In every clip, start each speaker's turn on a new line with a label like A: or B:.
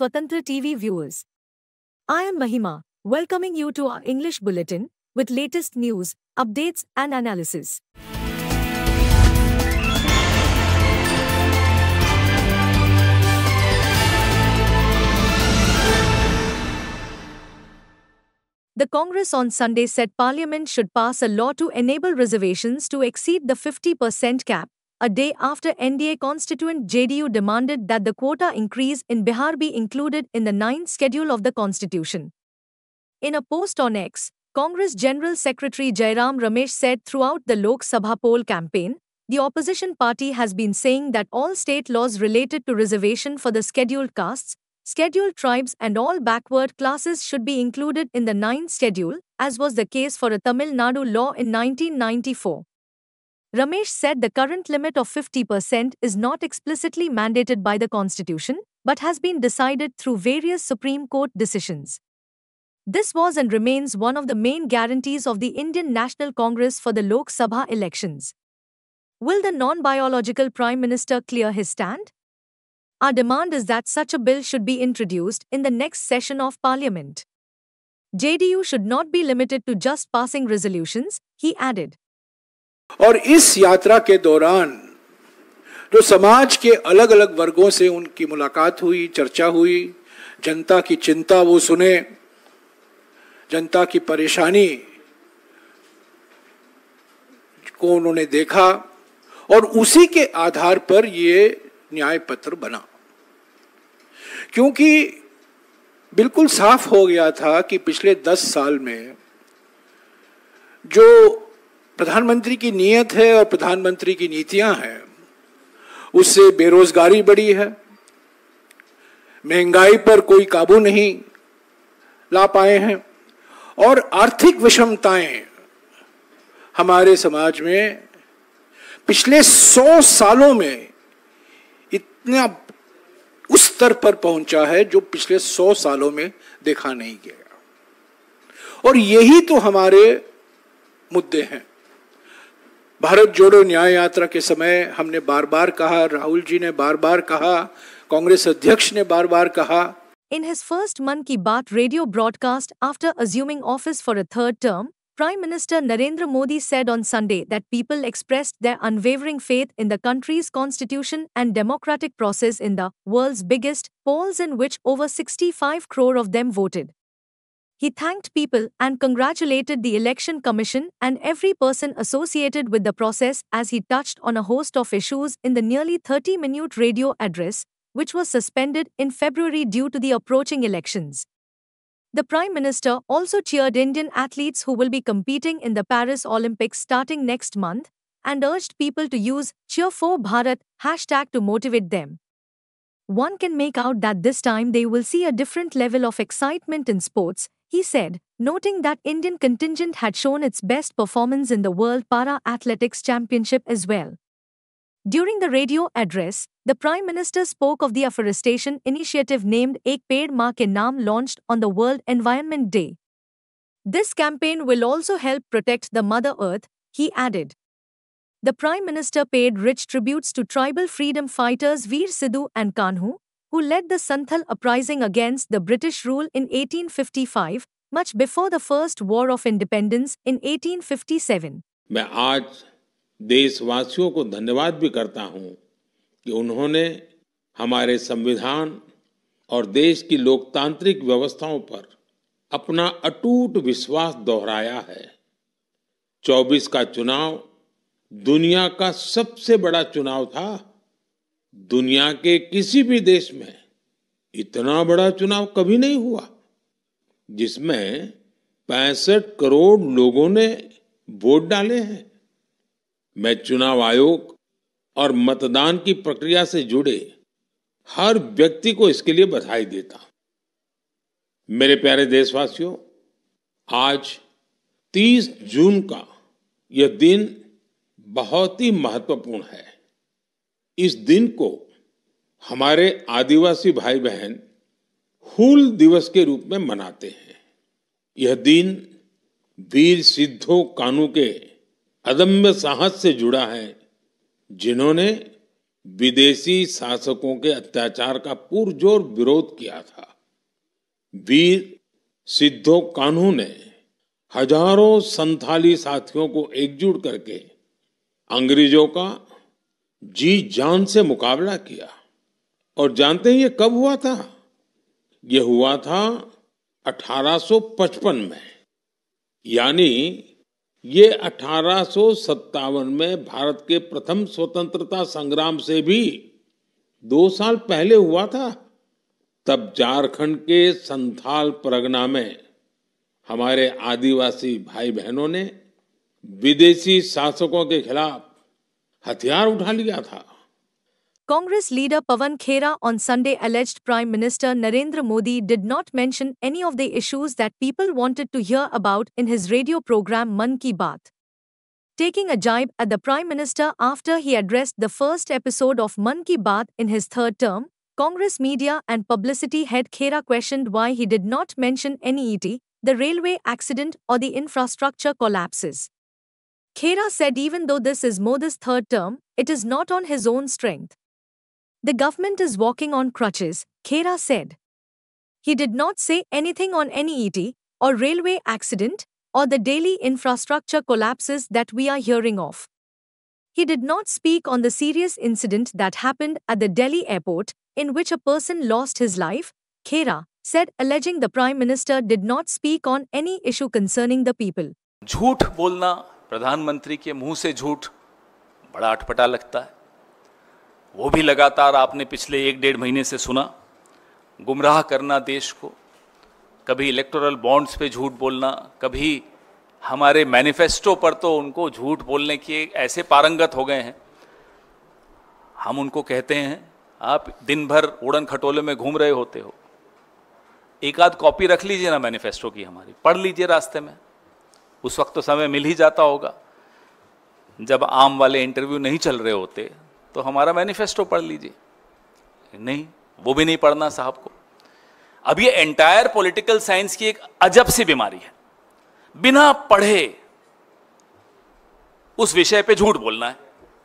A: Swatantra TV viewers. I am Mahima, welcoming you to our English Bulletin with latest news, updates and analysis. The Congress on Sunday said Parliament should pass a law to enable reservations to exceed the 50% cap a day after NDA constituent JDU demanded that the quota increase in Bihar be included in the ninth schedule of the constitution. In a post on X, Congress General Secretary Jairam Ramesh said throughout the Lok Sabha poll campaign, the opposition party has been saying that all state laws related to reservation for the scheduled castes, scheduled tribes, and all backward classes should be included in the ninth schedule, as was the case for a Tamil Nadu law in 1994. Ramesh said the current limit of 50% is not explicitly mandated by the Constitution, but has been decided through various Supreme Court decisions. This was and remains one of the main guarantees of the Indian National Congress for the Lok Sabha elections. Will the non biological Prime Minister clear his stand? Our demand is that such a bill should be introduced in the next session of Parliament. JDU should not be limited to just passing resolutions, he added.
B: और इस यात्रा के दौरान जो समाज के अलग अलग वर्गों से उनकी मुलाकात हुई चर्चा हुई जनता की चिंता वो सुने जनता की परेशानी को उन्होंने देखा और उसी के आधार पर ये न्याय पत्र बना क्योंकि बिल्कुल साफ हो गया था कि पिछले दस साल में जो प्रधानमंत्री की नीयत है और प्रधानमंत्री की नीतियां हैं उससे बेरोजगारी बढ़ी है महंगाई पर कोई काबू नहीं ला पाए हैं और आर्थिक विषमताएं हमारे समाज में पिछले सौ सालों में इतना उस स्तर पर पहुंचा है जो पिछले सौ सालों में देखा नहीं गया और यही तो हमारे मुद्दे हैं भारत जोड़ो न्याय यात्रा के समय हमने बार बार कहा राहुल जी ने बार बार कहा कांग्रेस अध्यक्ष ने बार बार कहा
A: in his first Mann Ki Baat radio broadcast after assuming office for a third term prime minister Narendra Modi said on Sunday that people expressed the unwavering faith in the country's constitution and democratic process in the world biggest polls in which over sixty five crore of them voted he thanked people and congratulated the Election Commission and every person associated with the process as he touched on a host of issues in the nearly 30 minute radio address, which was suspended in February due to the approaching elections. The Prime Minister also cheered Indian athletes who will be competing in the Paris Olympics starting next month and urged people to use Cheer4Bharat hashtag to motivate them. One can make out that this time they will see a different level of excitement in sports, he said, noting that Indian contingent had shown its best performance in the World Para Athletics Championship as well. During the radio address, the Prime Minister spoke of the afforestation initiative named Ek Ped Ma Ke Naam launched on the World Environment Day. This campaign will also help protect the Mother Earth, he added. The Prime Minister paid rich tributes to tribal freedom fighters Veer Sidhu and Kanhu, who led the Santhal uprising against the British rule in 1855, much before the First War of Independence in 1857.
C: मैं आज देशवासियों को धन्यवाद भी करता हूँ कि उन्होंने हमारे संविधान और देश की लोकतांत्रिक व्यवस्थाओं पर अपना अटूट विश्वास दोहराया है 24 का चुनाव दुनिया का सबसे बड़ा चुनाव था दुनिया के किसी भी देश में इतना बड़ा चुनाव कभी नहीं हुआ जिसमें पैंसठ करोड़ लोगों ने वोट डाले हैं मैं चुनाव आयोग और मतदान की प्रक्रिया से जुड़े हर व्यक्ति को इसके लिए बधाई देता हूं मेरे प्यारे देशवासियों आज 30 जून का यह दिन बहुत ही महत्वपूर्ण है इस दिन को हमारे आदिवासी भाई बहन हुल दिवस के रूप में मनाते हैं यह दिन वीर सिद्धो कानू के अदम्य साहस से जुड़ा है जिन्होंने विदेशी शासकों के अत्याचार का पुरजोर विरोध किया था वीर सिद्धो कानू ने हजारों संथाली साथियों को एकजुट करके अंग्रेजों का जी जान से मुकाबला किया और जानते हैं ये कब हुआ था ये हुआ था 1855 में यानी ये अठारह में भारत के प्रथम स्वतंत्रता संग्राम से भी दो साल पहले हुआ था तब झारखंड के संथाल परगना में हमारे आदिवासी भाई बहनों ने विदेशी शासकों के खिलाफ हथियार उठा लिया था
A: Congress leader Pavan Khera on Sunday alleged Prime Minister Narendra Modi did not mention any of the issues that people wanted to hear about in his radio program Man Ki Baat. Taking a jibe at the Prime Minister after he addressed the first episode of Man Ki Baat in his third term, Congress media and publicity head Khera questioned why he did not mention any ET, the railway accident, or the infrastructure collapses. Khera said even though this is Modi's third term, it is not on his own strength. The government is walking on crutches, Khera said. He did not say anything on any ET or railway accident or the daily infrastructure collapses that we are hearing of. He did not speak on the serious incident that happened at the Delhi airport in which a person lost his life, Khera said, alleging the Prime Minister did not speak on any issue concerning the people.
D: झूठ बोलना प्रधानमंत्री के मुंह से झूठ बड़ा अटपटा लगता है वो भी लगातार आपने पिछले एक डेढ़ महीने से सुना गुमराह करना देश को कभी इलेक्टोरल बॉन्ड्स पे झूठ बोलना कभी हमारे मैनिफेस्टो पर तो उनको झूठ बोलने के ऐसे पारंगत हो गए हैं हम उनको कहते हैं आप दिन भर उड़न खटोले में घूम रहे होते हो एक आध कॉपी रख लीजिए ना मैनिफेस्टो की हमारी पढ़ लीजिए रास्ते में उस वक्त तो समय मिल ही जाता होगा जब आम वाले इंटरव्यू नहीं चल रहे होते तो हमारा मैनिफेस्टो पढ़ लीजिए नहीं वो भी नहीं पढ़ना साहब को अब ये एंटायर पॉलिटिकल साइंस की एक अजब सी बीमारी है बिना पढ़े उस विषय पे झूठ बोलना है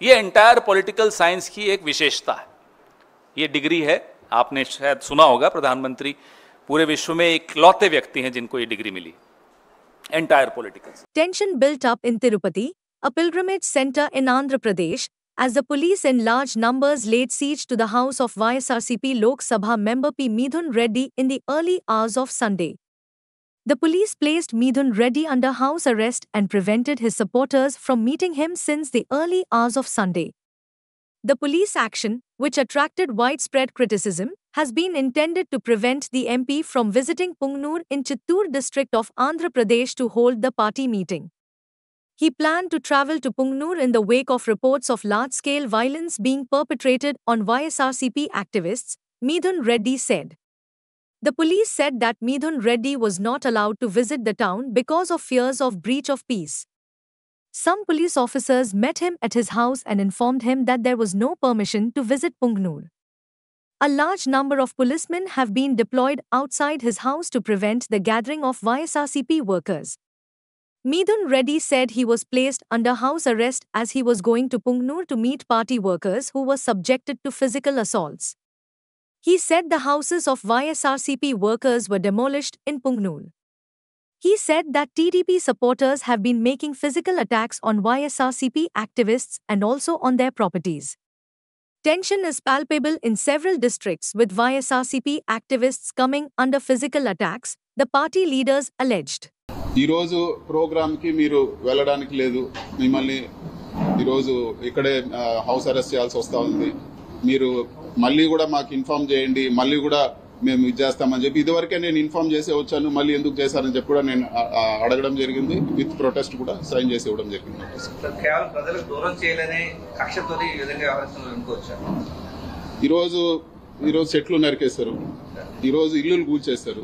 D: ये एंटायर पॉलिटिकल साइंस की एक विशेषता है ये डिग्री है आपने शायद सुना होगा प्रधानमंत्री पूरे विश्व में एक लौते व्यक्ति हैं जिनको ये डिग्री मिली entire political.
A: Tension built up in Tirupati, a pilgrimage center in Andhra Pradesh, as the police in large numbers laid siege to the house of YSRCP Lok Sabha member P. Midhun Reddy in the early hours of Sunday. The police placed Midhun Reddy under house arrest and prevented his supporters from meeting him since the early hours of Sunday. The police action, which attracted widespread criticism, has been intended to prevent the MP from visiting Pungnur in Chittur district of Andhra Pradesh to hold the party meeting. He planned to travel to Pungnur in the wake of reports of large-scale violence being perpetrated on YSRCP activists, Midhun Reddy said. The police said that Midhun Reddy was not allowed to visit the town because of fears of breach of peace. Some police officers met him at his house and informed him that there was no permission to visit Pungnur. A large number of policemen have been deployed outside his house to prevent the gathering of YSRCP workers. Midun Reddy said he was placed under house arrest as he was going to Pungnur to meet party workers who were subjected to physical assaults. He said the houses of YSRCP workers were demolished in Pungnur. He said that TDP supporters have been making physical attacks on YSRCP activists and also on their properties. Tension is palpable in several districts with YSRCP activists coming under physical attacks, the party leaders alleged.
E: ఈరోజు program మీరు వెళ్ళడానికి లేదు మిమ్మల్ని ఈరోజు ఇక్కడే house arrest చేయాల్సి వస్తూ ఉంది మీరు మళ్ళీ కూడా మాకు ఇన్ఫామ్ చేయండి మళ్ళీ కూడా మేము ఇది చేస్తామని చెప్పి ఇదివరకే నేను ఇన్ఫామ్ చేసి వచ్చాను మళ్ళీ ఎందుకు చేశారని చెప్పి కూడా నేను అడగడం జరిగింది విత్ ప్రొటెస్ట్ కూడా సైన్ చేసి ఇవ్వడం జరిగింది ఈ ఈరోజు ఈరోజు చెట్లు నరికేస్తారు ఈరోజు ఇల్లులు కూల్చేస్తారు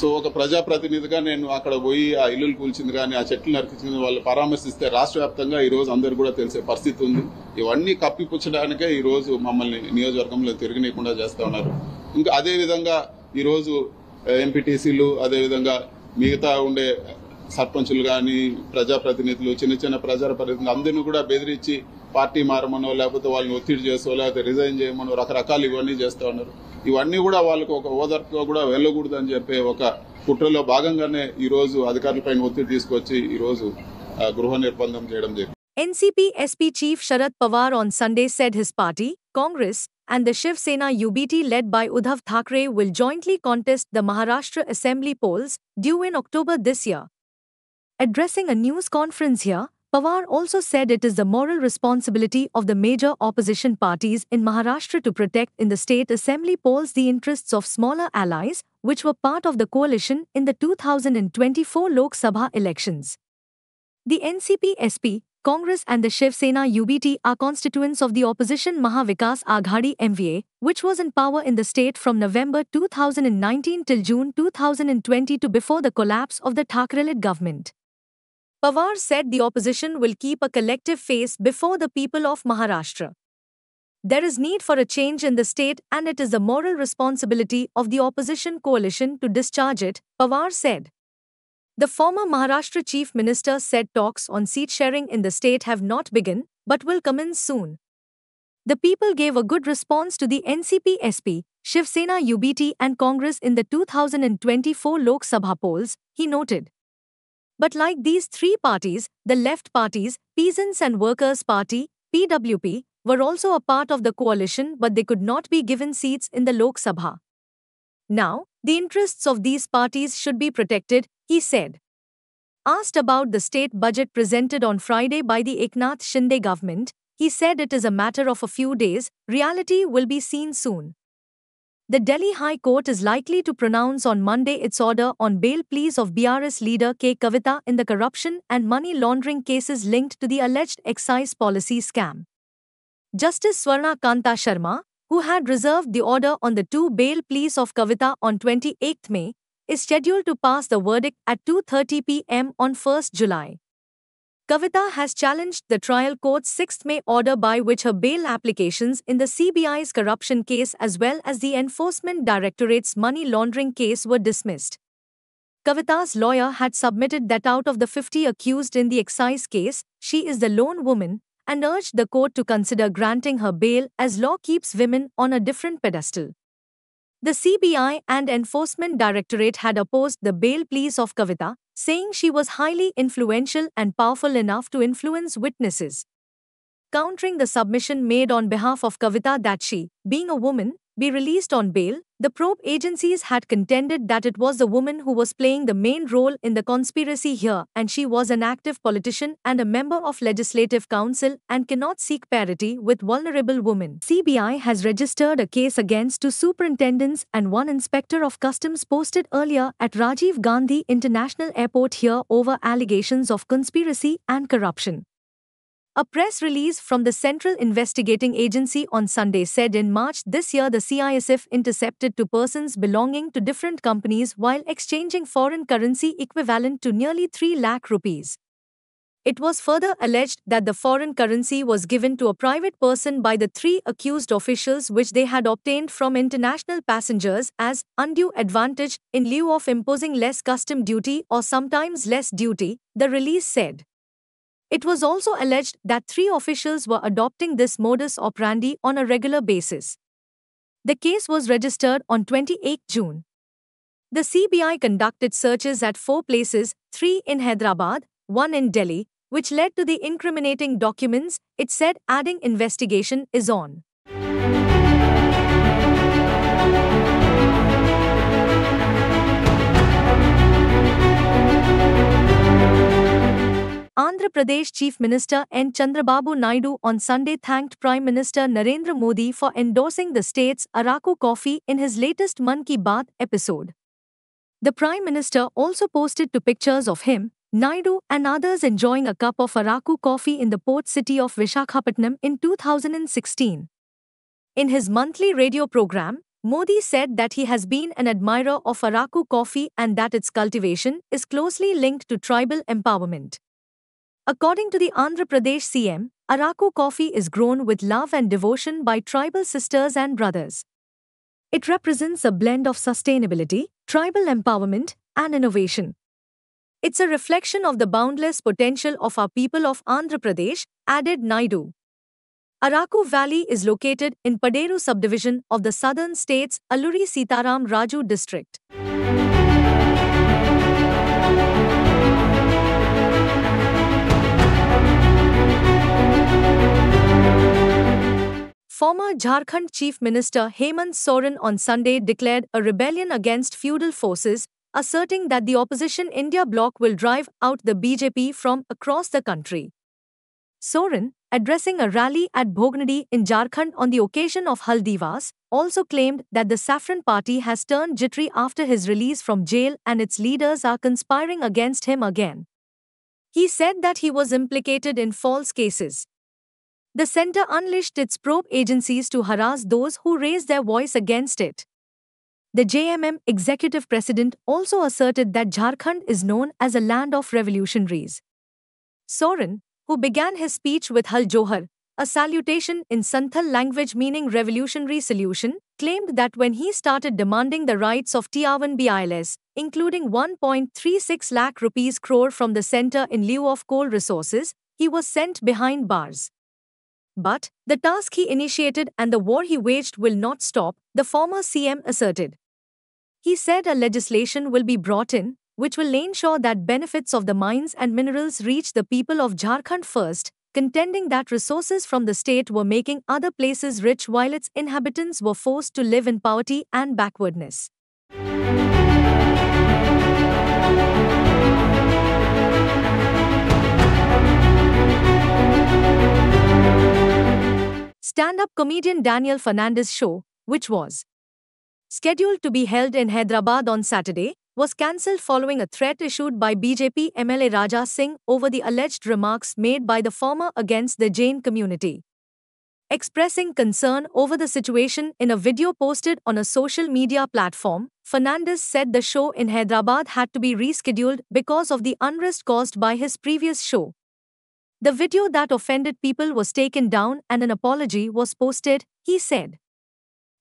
E: సో ఒక ప్రజాప్రతినిధిగా నేను అక్కడ పోయి ఆ ఇల్లులు కూల్చింది కానీ ఆ చెట్లు నరికించింది వాళ్ళు పరామర్శిస్తే రాష్ట్ర వ్యాప్తంగా ఈరోజు అందరు కూడా తెలిసే పరిస్థితి ఉంది ఇవన్నీ కప్పిపుచ్చడానికే ఈరోజు మమ్మల్ని నియోజకవర్గంలో తిరిగినీయకుండా చేస్తూ ఉన్నారు ఇంకా అదే విధంగా ఈరోజు ఎంపీటీసీలు అదేవిధంగా మిగతా ఉండే సర్పంచులు కానీ ప్రజాప్రతినిధులు చిన్న చిన్న ప్రజా ప్రతినిధులు అందరినీ కూడా బెదిరించి పార్టీ మారమనో లేకపోతే వాళ్ళని ఒత్తిడి చేసో లేకపోతే రిజైన్ చేయమనో రకరకాలు ఇవన్నీ చేస్తూ ఉన్నారు ఇవన్నీ కూడా వాళ్ళకు ఒక ఓదర్పుగా కూడా వెళ్ళకూడదని చెప్పే ఒక కుట్రలో భాగంగానే ఈరోజు అధికారులపైన ఒత్తిడి తీసుకొచ్చి ఈరోజు గృహ నిర్బంధం చేయడం జరిగింది
A: NCP SP chief Sharad Pawar on Sunday said his party Congress and the Shiv Sena UBT led by Uddhav Thackeray will jointly contest the Maharashtra Assembly polls due in October this year. Addressing a news conference here, Pawar also said it is the moral responsibility of the major opposition parties in Maharashtra to protect in the state assembly polls the interests of smaller allies, which were part of the coalition in the 2024 Lok Sabha elections. The NCP SP, Congress and the Shiv Sena UBT are constituents of the opposition Mahavikas Aghadi MVA, which was in power in the state from November 2019 till June 2020 to before the collapse of the Thakrelit government. Pawar said the opposition will keep a collective face before the people of Maharashtra. There is need for a change in the state and it is the moral responsibility of the opposition coalition to discharge it, Pawar said. The former Maharashtra chief minister said talks on seat sharing in the state have not begun but will commence soon. The people gave a good response to the NCP SP, Shiv Sena UBT and Congress in the 2024 Lok Sabha polls, he noted. But like these three parties, the left parties, Peasants and Workers Party, PWP, were also a part of the coalition but they could not be given seats in the Lok Sabha. Now, the interests of these parties should be protected he said. Asked about the state budget presented on Friday by the Eknath Shinde government, he said it is a matter of a few days, reality will be seen soon. The Delhi High Court is likely to pronounce on Monday its order on bail pleas of BRS leader K. Kavita in the corruption and money laundering cases linked to the alleged excise policy scam. Justice Swarna Kanta Sharma, who had reserved the order on the two bail pleas of Kavita on 28 May, is scheduled to pass the verdict at 2.30 p.m. on 1st July. Kavita has challenged the trial court's 6th May order by which her bail applications in the CBI's corruption case as well as the Enforcement Directorate's money laundering case were dismissed. Kavita's lawyer had submitted that out of the 50 accused in the excise case, she is the lone woman and urged the court to consider granting her bail as law keeps women on a different pedestal. The CBI and Enforcement Directorate had opposed the bail pleas of Kavita, saying she was highly influential and powerful enough to influence witnesses. Countering the submission made on behalf of Kavita that she, being a woman, be released on bail, the probe agencies had contended that it was the woman who was playing the main role in the conspiracy here and she was an active politician and a member of legislative council and cannot seek parity with vulnerable women. CBI has registered a case against two superintendents and one inspector of customs posted earlier at Rajiv Gandhi International Airport here over allegations of conspiracy and corruption. A press release from the Central Investigating Agency on Sunday said in March this year the CISF intercepted two persons belonging to different companies while exchanging foreign currency equivalent to nearly 3 lakh rupees. It was further alleged that the foreign currency was given to a private person by the three accused officials, which they had obtained from international passengers as undue advantage in lieu of imposing less custom duty or sometimes less duty, the release said. It was also alleged that three officials were adopting this modus operandi on a regular basis. The case was registered on 28 June. The CBI conducted searches at four places, three in Hyderabad, one in Delhi, which led to the incriminating documents, it said, adding investigation is on. Andhra Pradesh Chief Minister N. Chandrababu Naidu on Sunday thanked Prime Minister Narendra Modi for endorsing the state's Araku coffee in his latest Man Ki Baat episode. The Prime Minister also posted two pictures of him, Naidu, and others enjoying a cup of Araku coffee in the port city of Vishakhapatnam in 2016. In his monthly radio program, Modi said that he has been an admirer of Araku coffee and that its cultivation is closely linked to tribal empowerment. According to the Andhra Pradesh CM, Araku coffee is grown with love and devotion by tribal sisters and brothers. It represents a blend of sustainability, tribal empowerment, and innovation. It's a reflection of the boundless potential of our people of Andhra Pradesh, added Naidu. Araku Valley is located in Paderu subdivision of the southern state's Alluri Sitaram Raju district. Former Jharkhand Chief Minister Hemant Soren on Sunday declared a rebellion against feudal forces, asserting that the opposition India bloc will drive out the BJP from across the country. Soren, addressing a rally at Bhognadi in Jharkhand on the occasion of Haldivas, also claimed that the Saffron Party has turned jittery after his release from jail and its leaders are conspiring against him again. He said that he was implicated in false cases, the center unleashed its probe agencies to harass those who raised their voice against it. The JMM executive president also asserted that Jharkhand is known as a land of revolutionaries. Soren, who began his speech with Hal Johar, a salutation in Santhal language meaning revolutionary solution, claimed that when he started demanding the rights of Tiawan BILS, including 1.36 lakh rupees crore from the center in lieu of coal resources, he was sent behind bars. But, the task he initiated and the war he waged will not stop, the former CM asserted. He said a legislation will be brought in, which will ensure that benefits of the mines and minerals reach the people of Jharkhand first, contending that resources from the state were making other places rich while its inhabitants were forced to live in poverty and backwardness. stand up comedian Daniel Fernandez show, which was scheduled to be held in Hyderabad on Saturday, was cancelled following a threat issued by BJP MLA Raja Singh over the alleged remarks made by the former against the Jain community. Expressing concern over the situation in a video posted on a social media platform, Fernandez said the show in Hyderabad had to be rescheduled because of the unrest caused by his previous show, the video that offended people was taken down and an apology was posted, he said.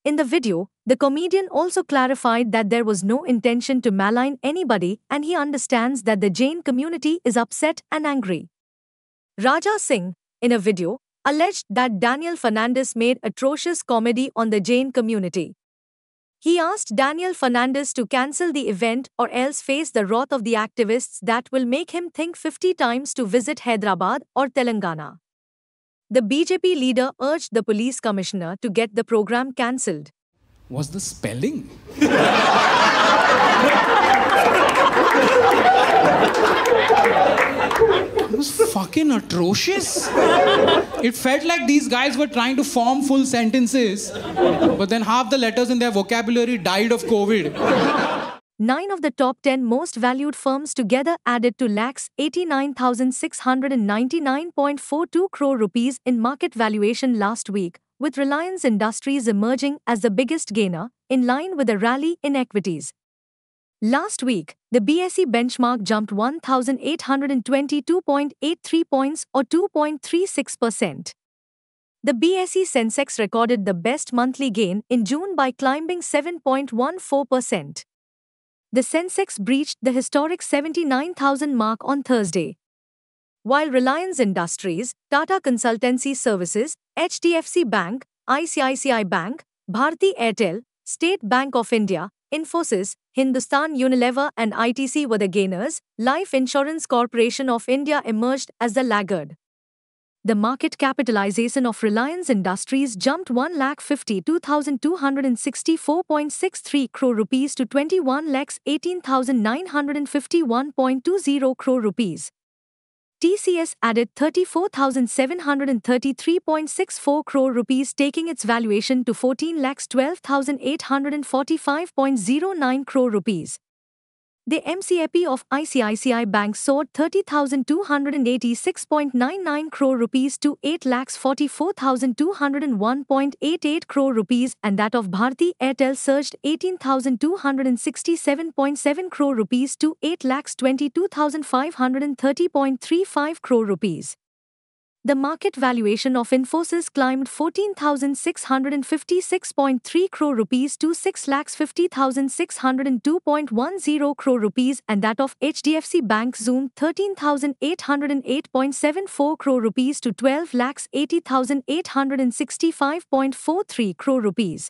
A: In the video, the comedian also clarified that there was no intention to malign anybody and he understands that the Jain community is upset and angry. Raja Singh, in a video, alleged that Daniel Fernandez made atrocious comedy on the Jain community. He asked Daniel Fernandez to cancel the event or else face the wrath of the activists that will make him think 50 times to visit Hyderabad or Telangana. The BJP leader urged the police commissioner to get the program cancelled.
D: Was the spelling?
B: It was fucking atrocious. It felt like these guys were trying to form full sentences, but then half the letters in their vocabulary died of COVID.
A: Nine of the top 10 most valued firms together added to lakhs 89,699.42 crore rupees in market valuation last week, with Reliance Industries emerging as the biggest gainer, in line with a rally in equities. Last week, the BSE benchmark jumped 1,822.83 points or 2.36%. The BSE Sensex recorded the best monthly gain in June by climbing 7.14%. The Sensex breached the historic 79,000 mark on Thursday. While Reliance Industries, Tata Consultancy Services, HDFC Bank, ICICI Bank, Bharti Airtel, State Bank of India, Infosys, Hindustan Unilever, and ITC were the gainers, Life Insurance Corporation of India emerged as the laggard. The market capitalization of Reliance Industries jumped 1,52,264.63 crore rupees to 21,18,951.20 crore rupees, TCS added 34,733.64 crore rupees taking its valuation to 14,12,845.09 crore rupees. The MCAP of ICICI Bank soared 30,286.99 crore rupees to 8,44,201.88 crore rupees and that of Bharti Airtel surged 18,267.7 crore rupees to 8,22,530.35 crore rupees the market valuation of Infosys climbed 14,656.3 crore rupees to 6,50,602.10 crore rupees and that of HDFC Bank Zoom 13,808.74 crore rupees to 12,80,865.43 crore rupees.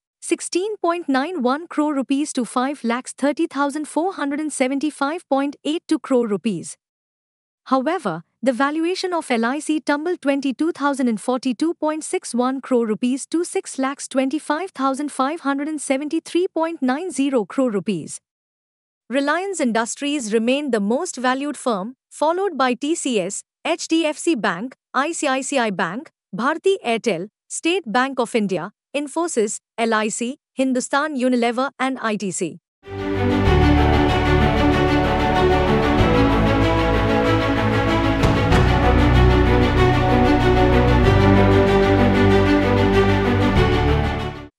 A: 16.91 crore rupees to 5 lakhs 30,475.82 crore rupees. However, the valuation of LIC tumbled 22,042.61 crore rupees to 6 lakhs 25,573.90 crore rupees. Reliance Industries remained the most valued firm, followed by TCS, HDFC Bank, ICICI Bank, Bharti Airtel, State Bank of India, Infosys, LIC, Hindustan Unilever and ITC.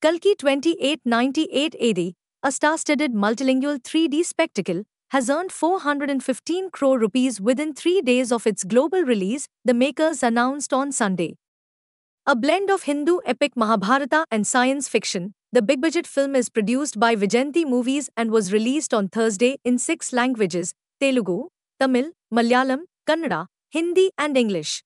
A: Kalki 2898 AD, a star-studded multilingual 3D spectacle, has earned 415 crore rupees within three days of its global release, the makers announced on Sunday. A blend of Hindu epic Mahabharata and science fiction, the big budget film is produced by Vijayanti Movies and was released on Thursday in six languages Telugu, Tamil, Malayalam, Kannada, Hindi, and English.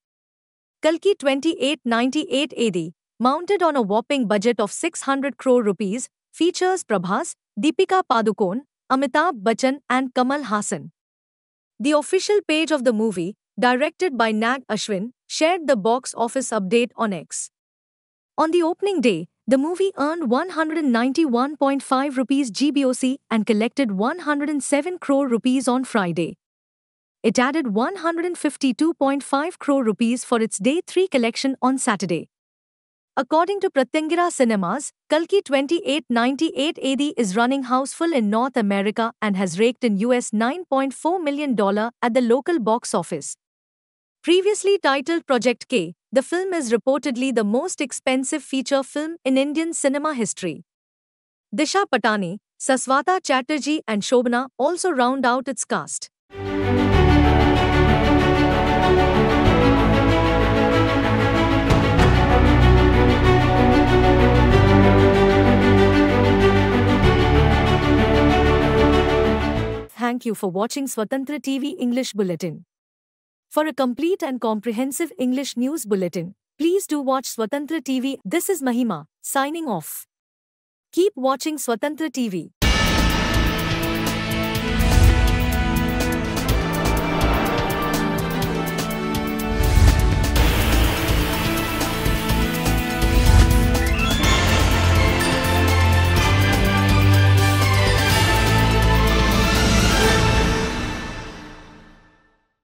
A: Kalki 2898 AD, mounted on a whopping budget of 600 crore rupees, features Prabhas, Deepika Padukone, Amitabh Bachchan, and Kamal Hassan. The official page of the movie, directed by Nag Ashwin, shared the box office update on X. On the opening day, the movie earned 191.5 rupees GBOC and collected 107 crore rupees on Friday. It added 152.5 crore rupees for its day 3 collection on Saturday. According to Pratyangara Cinemas, Kalki 2898 AD is running houseful in North America and has raked in US $9.4 million at the local box office. Previously titled Project K, the film is reportedly the most expensive feature film in Indian cinema history. Disha Patani, Saswata Chatterjee, and Shobana also round out its cast. Thank you for watching Swatantra TV English Bulletin. For a complete and comprehensive English news bulletin, please do watch Swatantra TV. This is Mahima, signing off. Keep watching Swatantra TV.